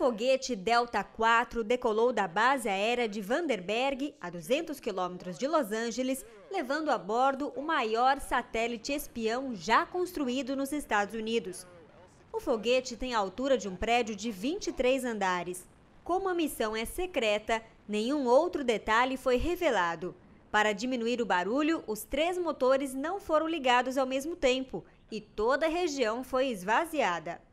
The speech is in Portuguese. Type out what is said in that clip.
foguete Delta 4 decolou da base aérea de Vandenberg, a 200 quilômetros de Los Angeles, levando a bordo o maior satélite espião já construído nos Estados Unidos. O foguete tem a altura de um prédio de 23 andares. Como a missão é secreta, nenhum outro detalhe foi revelado. Para diminuir o barulho, os três motores não foram ligados ao mesmo tempo e toda a região foi esvaziada.